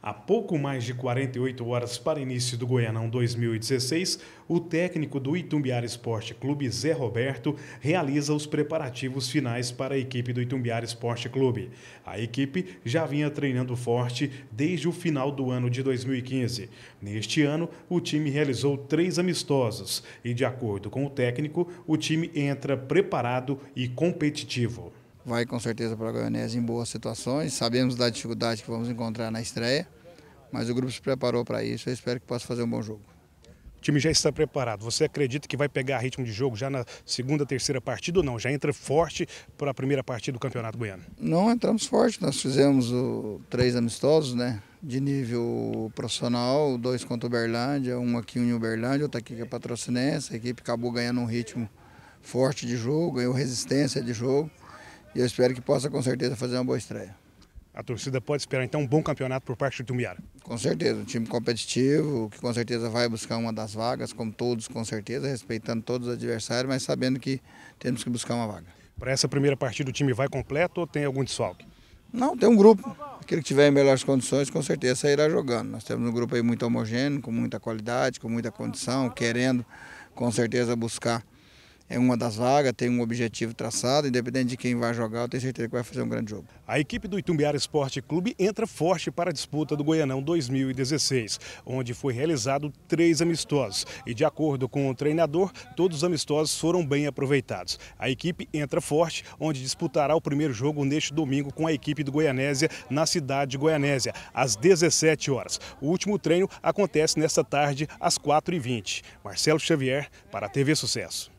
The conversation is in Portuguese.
Há pouco mais de 48 horas para início do Goianão 2016, o técnico do Itumbiara Esporte Clube, Zé Roberto, realiza os preparativos finais para a equipe do Itumbiara Esporte Clube. A equipe já vinha treinando forte desde o final do ano de 2015. Neste ano, o time realizou três amistosos e, de acordo com o técnico, o time entra preparado e competitivo vai com certeza para a Goianésia em boas situações. Sabemos da dificuldade que vamos encontrar na estreia, mas o grupo se preparou para isso. Eu espero que possa fazer um bom jogo. O time já está preparado. Você acredita que vai pegar ritmo de jogo já na segunda, terceira partida ou não? Já entra forte para a primeira partida do Campeonato Goiano? Não entramos forte. Nós fizemos o, três amistosos, né? De nível profissional, dois contra o Uberlândia, um aqui em Uberlândia, outro aqui que é patrocinense. A equipe acabou ganhando um ritmo forte de jogo, ganhou resistência de jogo. E eu espero que possa, com certeza, fazer uma boa estreia. A torcida pode esperar, então, um bom campeonato por parte do Tumbiara? Com certeza, um time competitivo, que com certeza vai buscar uma das vagas, como todos, com certeza, respeitando todos os adversários, mas sabendo que temos que buscar uma vaga. Para essa primeira partida, o time vai completo ou tem algum desfalque? Não, tem um grupo. Aquele que tiver em melhores condições, com certeza sairá jogando. Nós temos um grupo aí muito homogêneo, com muita qualidade, com muita condição, querendo com certeza buscar é uma das vagas, tem um objetivo traçado, independente de quem vai jogar, eu tenho certeza que vai fazer um grande jogo. A equipe do Itumbiara Esporte Clube entra forte para a disputa do Goianão 2016, onde foi realizado três amistosos e de acordo com o treinador, todos os amistosos foram bem aproveitados. A equipe entra forte, onde disputará o primeiro jogo neste domingo com a equipe do Goianésia na cidade de Goianésia, às 17 horas. O último treino acontece nesta tarde às 4h20. Marcelo Xavier para a TV Sucesso.